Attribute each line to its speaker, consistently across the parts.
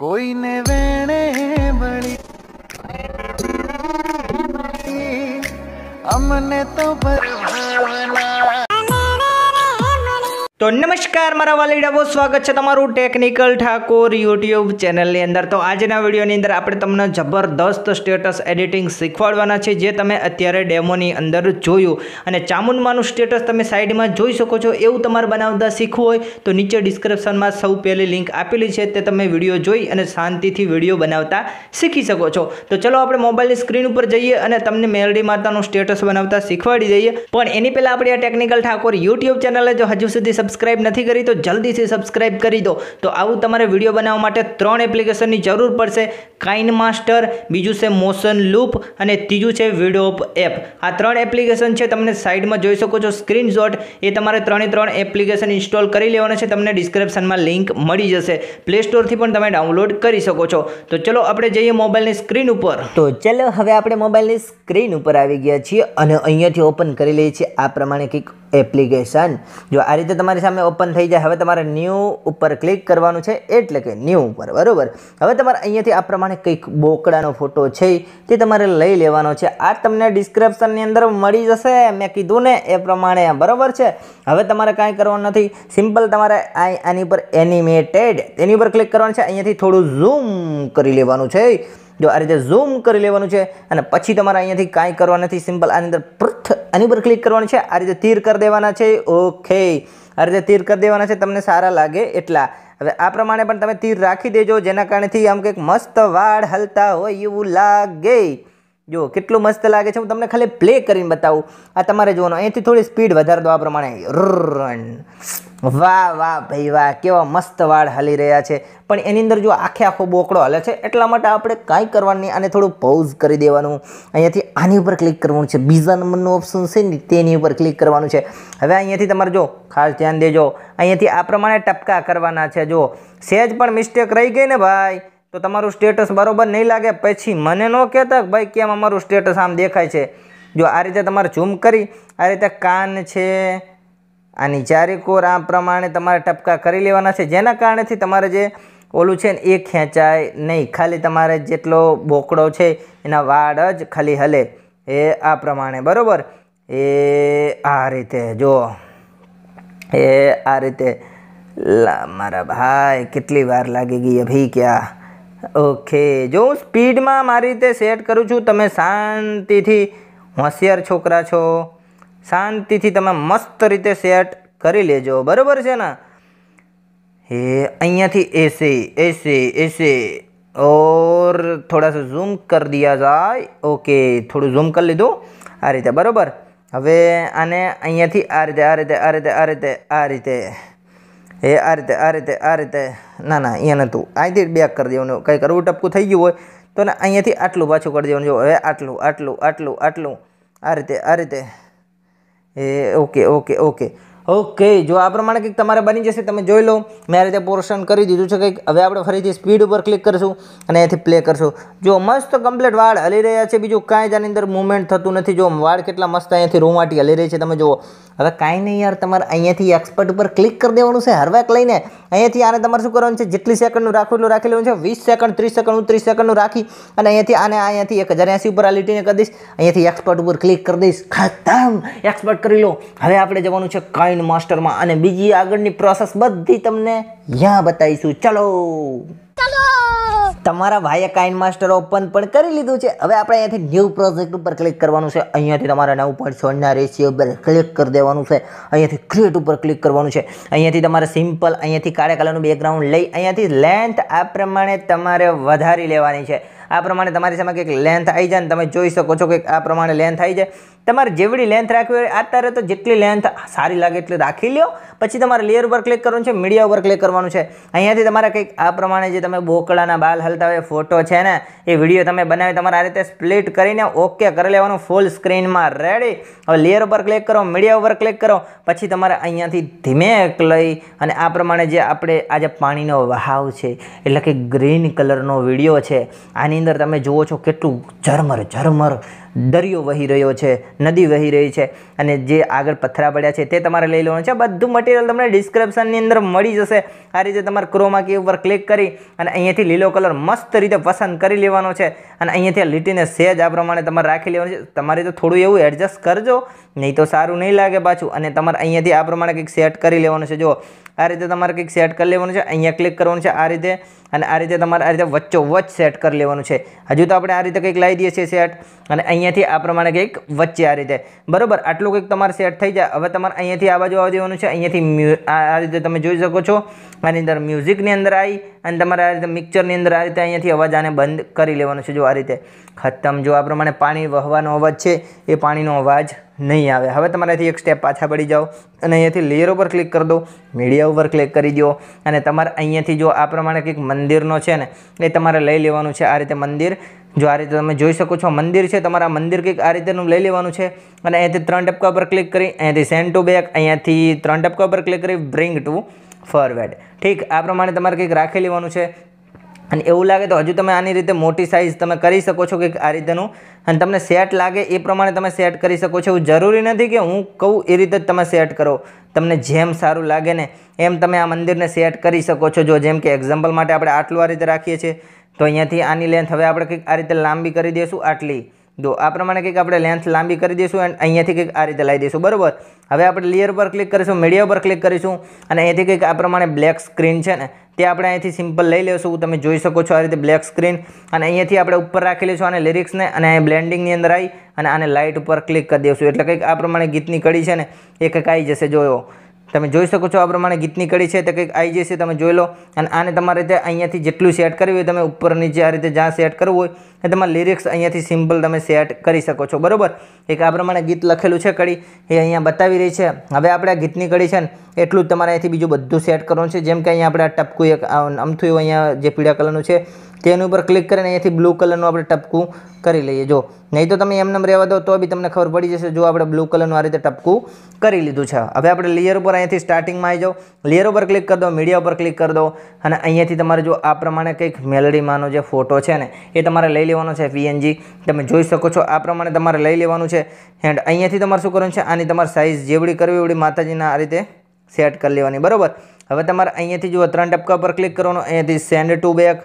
Speaker 1: કોઈને વેણે બળી અમને તો ભરવાના તો નમસ્કાર મારા વાલીડાઓ સ્વાગત છે તમારું ટેકનિકલ ઠાકોર યુટ્યુબ ચેનલની અંદર તો આજના વિડીયોની અંદર આપણે તમને જબરદસ્ત સ્ટેટસ એડિટિંગ શીખવાડવાના છે જે તમે અત્યારે ડેમોની અંદર જોયું અને ચામુંડમાનું સ્ટેટસ તમે સાઈડમાં જોઈ શકો છો એવું તમારે બનાવતા શીખવું હોય તો નીચે ડિસ્ક્રિપ્શનમાં સૌ પહેલી લિંક આપેલી છે તે તમે વિડીયો જોઈ અને શાંતિથી વિડીયો બનાવતા શીખી શકો છો તો ચલો આપણે મોબાઈલની સ્ક્રીન ઉપર જઈએ અને તમને મેલડી માતાનું સ્ટેટસ બનાવતા શીખવાડી દઈએ પણ એની પહેલાં આપણે આ ટેકનિકલ ઠાકોર યુટ્યુબ ચેનલે જો હજુ સુધી સબસ્ક્રાઈબ સબસ્ક્રાઇબ નથી કરી તો જલ્દીથી સબસ્ક્રાઇબ કરી દો તો આવું તમારે વિડીયો બનાવવા માટે ત્રણ એપ્લિકેશનની જરૂર પડશે કાઇન માસ્ટર બીજું છે મોશન લૂપ અને ત્રીજું છે વિડીયો એપ આ ત્રણ એપ્લિકેશન છે તમને સાઇડમાં જોઈ શકો છો સ્ક્રીનશોટ એ તમારે ત્રણે ત્રણ એપ્લિકેશન ઇન્સ્ટોલ કરી લેવાના છે તમને ડિસ્ક્રિપ્શનમાં લિંક મળી જશે પ્લે સ્ટોરથી પણ તમે ડાઉનલોડ કરી શકો છો તો ચલો આપણે જઈએ મોબાઈલની સ્ક્રીન ઉપર તો ચલો હવે આપણે મોબાઈલની સ્ક્રીન ઉપર આવી ગયા છીએ અને અહીંયાથી ઓપન કરી લઈએ છીએ આ પ્રમાણે કંઈક એપ્લિકેશન જો આ રીતે તમારી સામે ઓપન થઈ જાય હવે તમારે ન્યૂ ઉપર ક્લિક કરવાનું છે એટલે કે ન્યૂ ઉપર બરાબર હવે તમારે અહીંયાથી આ પ્રમાણે કંઈક બોકડાનો ફોટો છે તે તમારે લઈ લેવાનો છે આ તમને ડિસ્ક્રિપ્શનની અંદર મળી જશે મેં કીધું ને એ પ્રમાણે બરાબર છે હવે તમારે કાંઈ કરવાનું નથી સિમ્પલ તમારે આની ઉપર એનિમેટેડ તેની ઉપર ક્લિક કરવાનું છે અહીંયાથી થોડું ઝૂમ કરી લેવાનું છે જો આ રીતે ઝૂમ કરી લેવાનું છે અને પછી તમારે અહીંયાથી કાંઈ કરવા નથી સિમ્પલ આની અંદર પૃથ આની પર ક્લિક કરવાનું છે આ રીતે તીર કરી દેવાના છે ઓકે આ રીતે તીર કરી દેવાના છે તમને સારા લાગે એટલા હવે આ પ્રમાણે પણ તમે તીર રાખી દેજો જેના કારણેથી આમ કંઈક મસ્ત વાળ હલતા હોય એવું લાગે જો કેટલું મસ્ત લાગે છે હું તમને ખાલી પ્લે કરીને બતાવું આ તમારે જોવાનું અહીંથી થોડી સ્પીડ વધારી દો આ પ્રમાણે વાહ વાહ ભાઈ વાહ કેવા મસ્ત વાળ હલી રહ્યા છે પણ એની અંદર જો આખે આખો બોકડો હલે છે એટલા માટે આપણે કાંઈ કરવાની આને થોડું પોઝ કરી દેવાનું અહીંયાથી આની ઉપર ક્લિક કરવાનું છે બીજા નંબરનું ઓપ્શન છે ને તેની ઉપર ક્લિક કરવાનું છે હવે અહીંયાથી તમારે જો ખાસ ધ્યાન દેજો અહીંયાથી આ પ્રમાણે ટપકા કરવાના છે જો સહેજ પણ મિસ્ટેક રહી ગઈ ને ભાઈ તો તમારું સ્ટેટસ બરાબર નહીં લાગે પછી મને ન કહેતા ભાઈ કેમ અમારું સ્ટેટસ આમ દેખાય છે જો આ રીતે તમારે ઝૂમ કરી આ રીતે કાન છે આની ચારેકોર આ પ્રમાણે તમારે ટપકા કરી લેવાના છે જેના કારણેથી તમારે જે ઓલું છે ને એ ખેંચાય નહીં ખાલી તમારે જેટલો બોકડો છે એના વાળ જ ખાલી હલે એ આ પ્રમાણે બરાબર એ આ રીતે જો એ આ રીતે મારા ભાઈ કેટલી વાર લાગી ગઈ અભી ક્યાં ઓકે જો હું સ્પીડમાં મારી રીતે સેટ કરું છું તમે શાંતિથી હોશિયાર છોકરા છો શાંતિથી તમે મસ્ત રીતે સેટ કરી લેજો બરાબર છે ને એ અહીંયાથી એસી એસી એસી ઓર થોડા ઝૂમ કરી દિયા જાય ઓકે થોડું ઝૂમ કરી લીધું આ રીતે બરાબર હવે આને અહીંયાથી આ રીતે આ રીતે આ રીતે આ રીતે આ રીતે એ આ રીતે આ રીતે આ રીતે ના ના અહીંયા નહોતું અહીંથી બેક કરી દેવાનું કંઈ કરવું ટપકું થઈ ગયું હોય તો ને અહીંયાથી આટલું પાછું કરી દેવાનું જો હવે આટલું આટલું આટલું આટલું આ રીતે આ રીતે એ ઓકે ઓકે ઓકે ઓકે જો આ પ્રમાણે કંઈક તમારે બની જશે તમે જોઈ લો મેં આ રીતે પોર્શન કરી દીધું છે કંઈક હવે આપણે ફરીથી સ્પીડ ઉપર ક્લિક કરીશું અને અહીંયાથી પ્લે કરશું જો મસ્ત કમ્પ્લીટ વાળ હલી રહ્યા છે બીજું કાંઈ જ આની અંદર મુવમેન્ટ થતું નથી જો વાળ કેટલા મસ્ત અહીંયાથી રૂમ રૂમાટી હલી રહી છે તમે જુઓ હવે કાંઈ નહીં યાર તમારે અહીંયાથી એક્સપર્ટ ઉપર ક્લિક કરી દેવાનું છે હરવેક લઈને અહીંયાથી આને તમારે શું કરવાનું છે જેટલી સેકન્ડનું રાખવું એટલું રાખી લેવાનું છે વીસ સેકન્ડ ત્રીસ સેકન્ડ હું ત્રીસ સેકન્ડનું રાખી અને અહીંયાથી આને અહીંયાથી એક હજાર એંસી ઉપર આ લીટીને કરી દઈશ અહીંયાથી એક્સપર્ટ ઉપર ક્લિક કરી દઈશ ખતમ એક્સપર્ટ કરી લો હવે આપણે જવાનું છે કાઇન માસ્ટરમાં અને બીજી આગળની પ્રોસેસ બધી તમને યા બતાવીશું ચલો તમારા ભાઈએ કાઇન માસ્ટર ઓપન પણ કરી લીધું છે હવે આપણે અહીંયાથી ન્યૂ પ્રોજેક્ટ ઉપર ક્લિક કરવાનું છે અહીંયાથી તમારે નવ પોઈન્ટ સોળના રેશિયો ઉપર ક્લિક કરી દેવાનું છે અહીંયાથી ક્રિએટ ઉપર ક્લિક કરવાનું છે અહીંયાથી તમારે સિમ્પલ અહીંયાથી કાળા કલરનું બેકગ્રાઉન્ડ લઈ અહીંયાથી લેન્થ આ પ્રમાણે તમારે વધારી લેવાની છે આ પ્રમાણે તમારી સામે કંઈક લેન્થ આવી જાય ને તમે જોઈ શકો છો કે આ પ્રમાણે લેન્થ આવી જાય તમારે જેવડી લેન્થ રાખવી હોય અત્યારે તો જેટલી લેન્થ સારી લાગે એટલી રાખી લ્યો પછી તમારે લેયર ઉપર ક્લિક કરવાનું છે મીડિયા ઉપર ક્લિક કરવાનું છે અહીંયાથી તમારે કંઈક આ પ્રમાણે જે તમે બોકળાના બાલ હલતા હોય ફોટો છે ને એ વિડીયો તમે બનાવી તમારે આ રીતે સ્પ્લિટ કરીને ઓકે કરી લેવાનું ફૂલ સ્ક્રીનમાં રેડી હવે લેયર ઉપર ક્લિક કરો મીડિયા ઉપર ક્લિક કરો પછી તમારે અહીંયાથી ધીમે લઈ અને આ પ્રમાણે જે આપણે આજે પાણીનો વહાવ છે એટલે કે ગ્રીન કલરનો વિડીયો છે આની અંદર તમે જુઓ છો કેટલું ઝરમર ઝરમર દરિયો વહી રહ્યો છે નદી વહી રહી છે અને જે આગળ પથરા પડ્યા છે તે તમારે લઈ લેવાનું છે બધું મટીરિયલ તમને ડિસ્ક્રિપ્શનની અંદર મળી જશે આ રીતે તમારે ક્રોમાકી ઉપર ક્લિક કરી અને અહીંયાથી લીલો કલર મસ્ત રીતે પસંદ કરી લેવાનો છે અને અહીંયાથી લીટીને સેજ આ પ્રમાણે તમારે રાખી લેવાનું છે તમારે તો થોડું એવું એડજસ્ટ કરજો નહીં તો સારું નહીં લાગે પાછું અને તમારે અહીંયાથી આ પ્રમાણે કંઈક સેટ કરી લેવાનું છે જો આ રીતે તમારે કંઈક સેટ કરી લેવાનું છે અહીંયા ક્લિક કરવાનું છે આ રીતે અને આ રીતે તમારે આ રીતે વચ્ચો વચ્ચ સેટ કરી લેવાનું છે હજુ તો આપણે આ રીતે કંઈક લાવી દઈએ છીએ સેટ અને અહીંયાથી આ પ્રમાણે કંઈક વચ્ચે આ રીતે બરાબર આટલું કંઈક તમારે સેટ થઈ જાય હવે તમારે અહીંયાથી આ બાજુ આવવા દેવાનું છે અહીંયાથી આ રીતે તમે જોઈ શકો છો આની અંદર મ્યુઝિકની અંદર આવી અને તમારે આ રીતે મિક્સરની અંદર આ રીતે અહીંયાથી અવાજ આને બંધ કરી લેવાનો છે જો આ રીતે ખતમ જો આ પ્રમાણે પાણી વહવાનો અવાજ છે એ પાણીનો અવાજ નહીં આવે હવે તમારાથી એક સ્ટેપ પાછા પડી જાઓ અને અહીંયાથી લેયર ઉપર ક્લિક કરી દો મીડિયા ઉપર ક્લિક કરી દો અને તમારે અહીંયાથી જો આ પ્રમાણે કંઈક મંદિરનો છે ને એ તમારે લઈ લેવાનું છે આ રીતે મંદિર જો આ રીતે તમે જોઈ શકો છો મંદિર છે તમારા મંદિર કંઈક આ રીતેનું લઈ લેવાનું છે અને અહીંયાથી ત્રણ ટપકા ઉપર ક્લિક કરી અહીંયાથી સેન્ડ ટુ બેક અહીંયાથી ત્રણ ટપકા ઉપર ક્લિક કરી બ્રિંગ ટુ ફોરવર્ડ ઠીક આ પ્રમાણે તમારે કંઈક રાખી લેવાનું છે અને એવું લાગે તો હજુ તમે આની રીતે મોટી સાઇઝ તમે કરી શકો છો કે આ રીતેનું અને તમને સેટ લાગે એ પ્રમાણે તમે સેટ કરી શકો છો એવું જરૂરી નથી કે હું કહું એ રીતે જ તમે સેટ કરો તમને જેમ સારું લાગે ને એમ તમે આ મંદિરને સેટ કરી શકો છો જો જેમ કે એક્ઝામ્પલ માટે આપણે આટલું આ રીતે રાખીએ છીએ તો અહીંયાથી આની લેન્થ હવે આપણે કંઈક આ રીતે લાંબી કરી દઈશું આટલી જો આ પ્રમાણે કંઈક આપણે લેન્થ લાંબી કરી દઈશું અને અહીંયાથી કંઈક આ રીતે લાવી દઈશું બરાબર હવે આપણે લેયર પર ક્લિક કરીશું મીડિયા પર ક્લિક કરીશું અને અહીંયાથી કંઈક આ પ્રમાણે બ્લેક સ્ક્રીન છે ને તે આપણે અહીંથી સિમ્પલ લઈ લેશું તમે જોઈ શકો છો આ રીતે બ્લેક સ્ક્રીન અને અહીંયાથી આપણે ઉપર રાખેલી છું આને લિરિક્સને અને અહીં બ્લેન્ડિંગની અંદર આવી અને આને લાઇટ ઉપર ક્લિક કરી દઈશું એટલે કંઈક આ પ્રમાણે ગીતની કડી છે ને એ કંઈક આવી જશે જોયો તમે જોઈ શકો છો આ પ્રમાણે ગીતની કડી છે તે કંઈક આવી જશે તમે જોઈ લો અને આને તમારે તે અહીંયાથી જેટલું સેટ કરવી હોય તમે ઉપર નીચે આ રીતે જ્યાં સેટ કરવું હોય એ તમારે લિરિક્સ અહીંયાથી સિમ્પલ તમે સેટ કરી શકો છો બરાબર એક આ પ્રમાણે ગીત લખેલું છે કડી એ અહીંયા બતાવી રહી છે હવે આપણે આ ગીતની કડી છે ને એટલું જ તમારે અહીંયાથી બીજું બધું સેટ કરવાનું છે જેમ કે અહીંયા આપણે આ ટપકું એક અમથું અહીંયા જે પીળા કલરનું છે તેની ઉપર ક્લિક કરીને અહીંયાથી બ્લુ કલરનું આપણે ટપકું કરી લઈએ જો નહીં તો તમે એમ એમને રહેવા દો તો બી તમને ખબર પડી જશે જો આપણે બ્લુ કલરનું આ રીતે ટપકું કરી લીધું છે હવે આપણે લેયર ઉપર અહીંયાથી સ્ટાર્ટિંગમાં આવી જાઓ લેયર ઉપર ક્લિક કરી દો મીડિયા ઉપર ક્લિક કરી દો અને અહીંયાથી તમારે જો આ પ્રમાણે કંઈક મેલડીમાંનો જે ફોટો છે ને એ તમારે લઈ લેવાનો છે પીએનજી તમે જોઈ શકો છો આ પ્રમાણે તમારે લઈ લેવાનું છે એન્ડ અહીંયાથી તમારે શું કરવાનું છે આની તમારે સાઇઝ જેવડી કરવી એવડી માતાજીના આ રીતે સેટ કરી લેવાની બરાબર હવે તમારે અહીંયાથી જુઓ ત્રણ ટપકા પર ક્લિક કરવાનું અહીંયાથી સેન્ડ ટુ બેક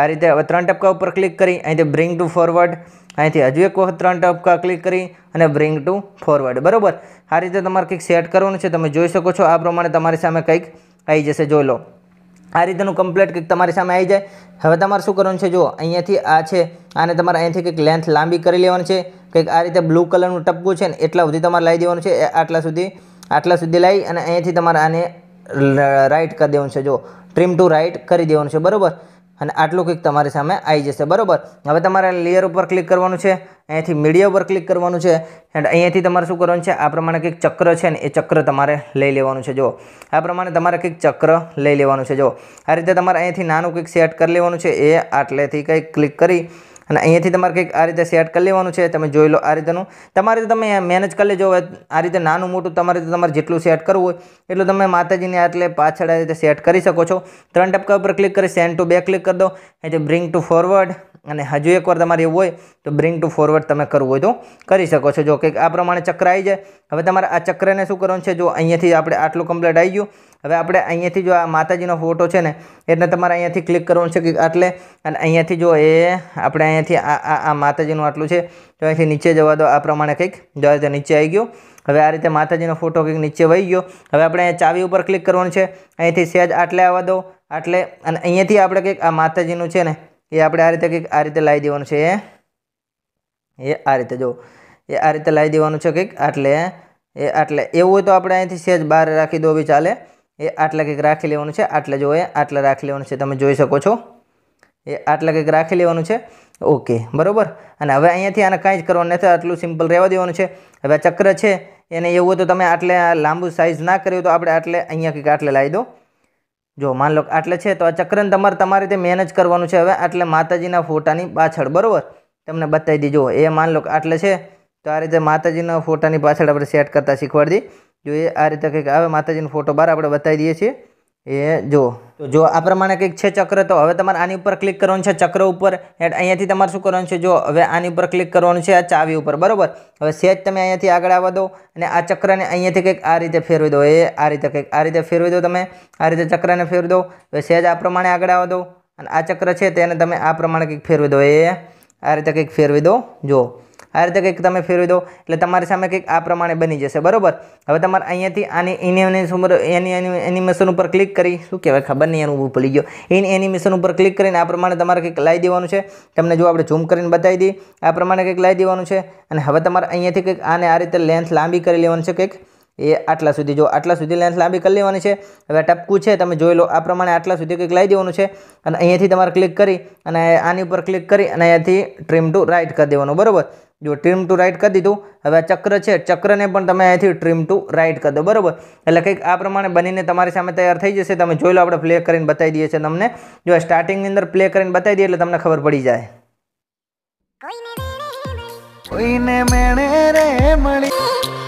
Speaker 1: આ રીતે હવે ત્રણ ટપકા ઉપર ક્લિક કરી અહીંથી બ્રિંગ ટુ ફોરવર્ડ અહીંથી હજુ એક વખત ત્રણ ટપકા ક્લિક કરી અને બ્રિંગ ટુ ફોરવર્ડ બરાબર આ રીતે તમારે કંઈક સેટ કરવાનું છે તમે જોઈ શકો છો આ પ્રમાણે તમારી સામે કંઈક આવી જશે જોઈ લો આ રીતેનું કમ્પ્લીટ કંઈક તમારી સામે આવી જાય હવે તમારે શું કરવાનું છે જો અહીંયાથી આ છે આને તમારે અહીંથી કંઈક લેન્થ લાંબી કરી લેવાની છે કંઈક આ રીતે બ્લુ કલરનું ટપકું છે ને એટલા સુધી તમારે લાવી દેવાનું છે આટલા સુધી આટલા સુધી લાવી અને અહીંયાથી તમારે આને રાઇટ કરી દેવાનું છે જો ટ્રીમ ટુ રાઇટ કરી દેવાનું છે બરાબર અને આટલું કંઈક તમારી સામે આવી જશે બરાબર હવે તમારે લેયર ઉપર ક્લિક કરવાનું છે અહીંયાથી મીડિયા ઉપર ક્લિક કરવાનું છે એન્ડ અહીંયાથી તમારે શું કરવાનું છે આ પ્રમાણે કંઈક ચક્ર છે ને એ ચક્ર તમારે લઈ લેવાનું છે જો આ પ્રમાણે તમારે કંઈક ચક્ર લઈ લેવાનું છે જો આ રીતે તમારે અહીંયાથી નાનું કંઈક સેટ કરી લેવાનું છે એ આટલેથી કંઈક ક્લિક કરી અને અહીંયાથી તમારે કંઈક આ રીતે સેટ કરી લેવાનું છે તમે જોઈ લો આ રીતનું તમારે તમે મેનેજ કરી લેજો આ રીતે નાનું મોટું તમારે તમારે જેટલું સેટ કરવું હોય એટલું તમે માતાજીને આટલે પાછળ આ રીતે સેટ કરી શકો છો ત્રણ ટપકા ઉપર ક્લિક કરી સેન્ડ ટુ બે ક્લિક કરી દો એટલે બ્રિંગ ટુ ફોરવર્ડ અને હજુ એકવાર તમારે એવું હોય તો બ્રિંગ ટુ ફોરવર્ડ તમે કરવું હોય તો કરી શકો છો જો કંઈક આ પ્રમાણે ચક્ર આવી જાય હવે તમારે આ ચક્રને શું કરવાનું છે જો અહીંયાથી આપણે આટલું કમ્પ્લીટ આવી ગયું હવે આપણે અહીંયાથી જો આ માતાજીનો ફોટો છે ને એટલે તમારે અહીંયાથી ક્લિક કરવાનું છે કે આટલે અને અહીંયાથી જો એ આપણે અહીંયાથી આ આ માતાજીનું આટલું છે તો અહીંથી નીચે જવા દો આ પ્રમાણે કંઈક જવા તો નીચે આવી ગયો હવે આ રીતે માતાજીનો ફોટો કંઈક નીચે વહી ગયો હવે આપણે ચાવી ઉપર ક્લિક કરવાનું છે અહીંયાથી સહેજ આટલે આવવા દો આટલે અને અહીંયાથી આપણે કંઈક આ માતાજીનું છે ને એ આપણે આ રીતે કંઈક આ રીતે લાવી દેવાનું છે એ એ આ રીતે જો એ આ રીતે લાવી દેવાનું છે કંઈક આટલે એ આટલે એવું હોય તો આપણે અહીંયાથી સહેજ બહાર રાખી દો બી ચાલે એ આટલા કંઈક રાખી લેવાનું છે આટલા જો એ આટલા રાખી લેવાનું છે તમે જોઈ શકો છો એ આટલા કંઈક રાખી લેવાનું છે ઓકે બરાબર અને હવે અહીંયાથી આને કાંઈ જ કરવાનું નથી આટલું સિમ્પલ રહેવા દેવાનું છે હવે આ ચક્ર છે એને એવું હોય તો તમે આટલે લાંબુ સાઇઝ ના કર્યું તો આપણે આટલે અહીંયા કંઈક આટલે લાવી દો જો માન લો આટલે છે તો આ ચક્રને તમારે તમારી રીતે મેનેજ કરવાનું છે હવે આટલે માતાજીના ફોટાની પાછળ બરાબર તમને બતાવી દીજો એ માન લો આટલે છે તો આ રીતે માતાજીના ફોટાની પાછળ આપણે સેટ કરતાં શીખવાડી દઈએ જો એ આ રીતે કંઈક આવે માતાજીનો ફોટો બહાર આપણે બતાવી દઈએ છીએ એ જો જો આ પ્રમાણે કંઈક છે ચક્ર તો હવે તમારે આની ઉપર ક્લિક કરવાનું છે ચક્ર ઉપર એટ અહીંયાથી તમારે શું કરવાનું છે જો હવે આની ઉપર ક્લિક કરવાનું છે આ ચાવી ઉપર બરાબર હવે સેજ તમે અહીંયાથી આગળ આવવા દો અને આ ચક્રને અહીંયાથી કંઈક આ રીતે ફેરવી દો એ આ રીતે કંઈક આ રીતે ફેરવી દો તમે આ રીતે ચક્રને ફેરવી દો હવે સેજ આ પ્રમાણે આગળ આવવા દો અને આ ચક્ર છે તેને તમે આ પ્રમાણે કંઈક ફેરવી દો એ આ રીતે કંઈક ફેરવી દો જો આ રીતે કંઈક તમે ફેરવી દો એટલે તમારી સામે કંઈક આ પ્રમાણે બની જશે બરાબર હવે તમારે અહીંયાથી આની ઇન એની એનિમેશન ઉપર ક્લિક કરી શું કહેવાય ખબર નહીં એનું ભૂલી ગયો ઇન એનિમેશન ઉપર ક્લિક કરીને આ પ્રમાણે તમારે કંઈક લાવી દેવાનું છે તમને જો આપણે ઝૂમ કરીને બતાવી દઈએ આ પ્રમાણે કંઈક લાવી દેવાનું છે અને હવે તમારે અહીંયાથી કંઈક આને આ રીતે લેન્થ લાંબી કરી લેવાનું છે કંઈક એ આટલા સુધી જો આટલા સુધી લેન્થ લાંબી કરી લેવાની છે હવે ટપકું છે તમે જોઈ લો આ પ્રમાણે આટલા સુધી કંઈક લાવી દેવાનું છે અને અહીંયાથી તમારે ક્લિક કરી અને આની ઉપર ક્લિક કરી અને અહીંયાથી ટ્રીમ ટુ રાઇટ કરી દેવાનું બરાબર જો ટ્રીમ ટુ રાઇટ કરી દીધું હવે ચક્ર છે ચક્રને પણ તમે અહીંથી ટ્રીમ ટુ રાઇટ કરી દો બરાબર એટલે કંઈક આ પ્રમાણે બનીને તમારી સામે તૈયાર થઈ જશે તમે જોઈ લો આપણે પ્લે કરીને બતાવી દઈએ છીએ તમને જો સ્ટાર્ટિંગની અંદર પ્લે કરીને બતાવી દઈએ એટલે તમને ખબર પડી જાય કોઈને મેણે રે મળી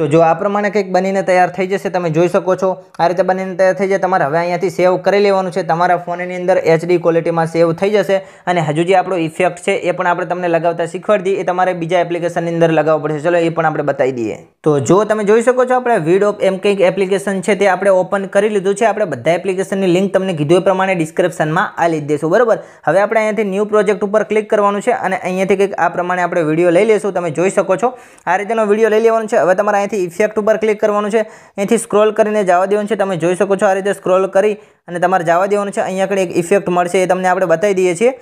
Speaker 1: તો જો આ પ્રમાણે કંઈક બનીને તૈયાર થઈ જશે તમે જોઈ શકો છો આ રીતે બનીને તૈયાર થઈ જશે તમારે હવે અહીંયાથી સેવ કરી લેવાનું છે તમારા ફોનની અંદર એચડી ક્વોલિટીમાં સેવ થઈ જશે અને હજુ જે આપણો ઇફેક્ટ છે એ પણ આપણે તમને લગાવતા શીખવાડી એ તમારે બીજા એપ્લિકેશનની અંદર લગાવવું પડશે ચલો એ પણ આપણે બતાવી દઈએ તો જો તમે જોઈ શકો છો આપણે વિડોપ એમ કંઈક એપ્લિકેશન છે તે આપણે ઓપન કરી લીધું છે આપણે બધા એપ્લિકેશનની લિંક તમને કીધું એ પ્રમાણે ડિસ્ક્રિપ્શનમાં આ લીધી દઈશું બરાબર હવે આપણે અહીંયાથી ન્યૂ પ્રોજેક્ટ ઉપર ક્લિક કરવાનું છે અને અહીંયાથી કંઈક આ પ્રમાણે આપણે વિડીયો લઈ લઈશું તમે જોઈ શકો છો આ રીતેનો વિડીયો લઈ લેવાનો છે હવે તમારે અહીંથી ઇફેક્ટ ઉપર ક્લિક કરવાનું છે અહીંથી સ્ક્રોલ કરીને જવા દેવાનું છે તમે જોઈ શકો છો આ રીતે સ્ક્રોલ કરી અને તમારે જવા દેવાનું છે અહીંયા આગળ એક ઇફેક્ટ મળશે એ તમને આપણે બતાવી દઈએ છીએ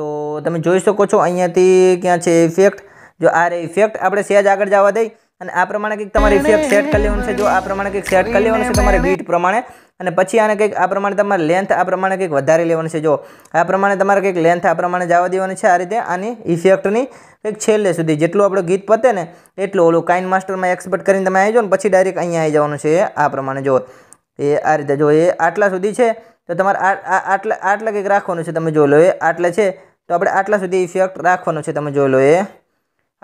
Speaker 1: તો તમે જોઈ શકો છો અહીંયાથી ક્યાં છે ઇફેક્ટ જો આ રે ઇફેક્ટ આપણે સહેજ આગળ જવા દઈ અને આ પ્રમાણે કંઈક તમારે ઇફેક્ટ સેટ કરી લેવાનું છે જો આ પ્રમાણે કંઈક સેટ કરી લેવાનું છે તમારે બીટ પ્રમાણે અને પછી આને કંઈક આ પ્રમાણે તમારે લેન્થ આ પ્રમાણે કંઈક વધારે લેવાની છે જો આ પ્રમાણે તમારે કંઈક લેન્થ આ પ્રમાણે જવા દેવાની છે આ રીતે આની ઇફેક્ટની કંઈક છેલ્લે સુધી જેટલું આપણું ગીત પતે ને એટલું ઓલું કાઇન માસ્ટરમાં એક્સપર્ટ કરીને તમે આવી જાઓ ને પછી ડાયરેક્ટ અહીંયા આવી જવાનું છે આ પ્રમાણે જો એ આ રીતે જો એ આટલા સુધી છે તો તમારે આટલા આટલા કંઈક રાખવાનું છે તમે જોઈ લો એ આટલે છે તો આપણે આટલા સુધી ઇફેક્ટ રાખવાનું છે તમે જોઈ લો એ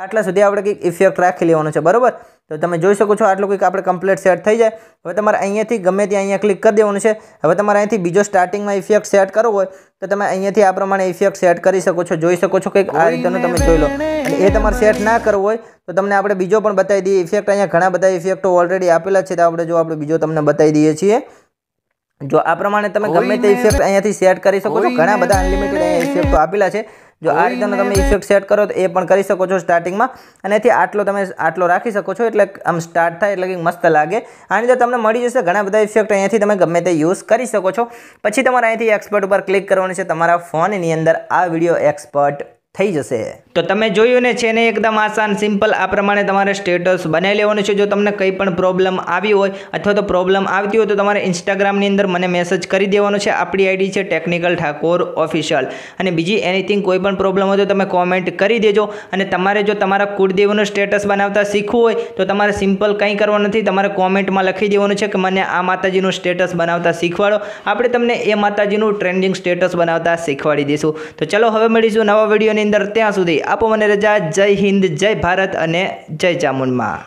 Speaker 1: આટલા સુધી આપણે કંઈક ઇફેક્ટ રાખી લેવાનું છે બરાબર તો તમે જોઈ શકો છો આટલું કંઈક આપણે કમ્પ્લીટ સેટ થઈ જાય હવે તમારે અહીંયાથી ગમે ત્યાં અહીંયા ક્લિક કરી દેવાનું છે હવે તમારે અહીંયાથી બીજો સ્ટાર્ટિંગમાં ઇફેક્ટ સેટ કરવો હોય તો તમે અહીંયાથી આ પ્રમાણે ઇફેક્ટ સેટ કરી શકો છો જોઈ શકો છો કંઈક આ રીતનું તમે જોઈ લો અને એ તમારે સેટ ના કરવો હોય તો તમને આપણે બીજો પણ બતાવી દઈએ ઇફેક્ટ અહીંયા ઘણા બધા ઇફેક્ટો ઓલરેડી આપેલા છે તો આપણે જો આપણે બીજો તમને બતાવી દઈએ છીએ જો આ પ્રમાણે તમે ગમે તે ઇફેક્ટ અહીંયાથી સેટ કરી શકો છો ઘણા બધા અનલિમિટેડ ઇફેક્ટો આપેલા છે જો આ રીતેનો તમે ઇફેક્ટ સેટ કરો તો એ પણ કરી શકો છો સ્ટાર્ટિંગમાં અને એથી આટલો તમે આટલો રાખી શકો છો એટલે આમ સ્ટાર્ટ થાય એટલે કે મસ્ત લાગે આની અંદર તમને મળી જશે ઘણા બધા ઇફેક્ટ અહીંયાથી તમે ગમે તે યુઝ કરી શકો છો પછી તમારે અહીંયાથી એક્સપર્ટ ઉપર ક્લિક કરવાનું છે તમારા ફોનની અંદર આ વિડીયો એક્સપર્ટ થઈ જશે તો તમે જોયું ને છે ને એકદમ આસાન સિમ્પલ આ પ્રમાણે તમારે સ્ટેટસ બનાવી લેવાનું છે જો તમને કંઈ પણ પ્રોબ્લેમ આવી હોય અથવા તો પ્રોબ્લેમ આવતી હોય તો તમારે ઇન્સ્ટાગ્રામની અંદર મને મેસેજ કરી દેવાનો છે આપણી આઈડી છે ટેકનિકલ ઠાકોર ઓફિશિયલ અને બીજી એનીથિંગ કોઈ પણ પ્રોબ્લેમ હોય તો તમે કોમેન્ટ કરી દેજો અને તમારે જો તમારા કુળદેવનું સ્ટેટસ બનાવતા શીખવું હોય તો તમારે સિમ્પલ કંઈ કરવાનું નથી તમારે કોમેન્ટમાં લખી દેવાનું છે કે મને આ માતાજીનું સ્ટેટસ બનાવતા શીખવાડો આપણે તમને એ માતાજીનું ટ્રેન્ડિંગ સ્ટેટસ બનાવતા શીખવાડી દઈશું તો ચલો હવે મળીશું નવા વિડીયોની વિડીયોની અંદર ત્યાં સુધી આપો મને રજા જય હિન્દ જય ભારત અને જય ચામુંડમાં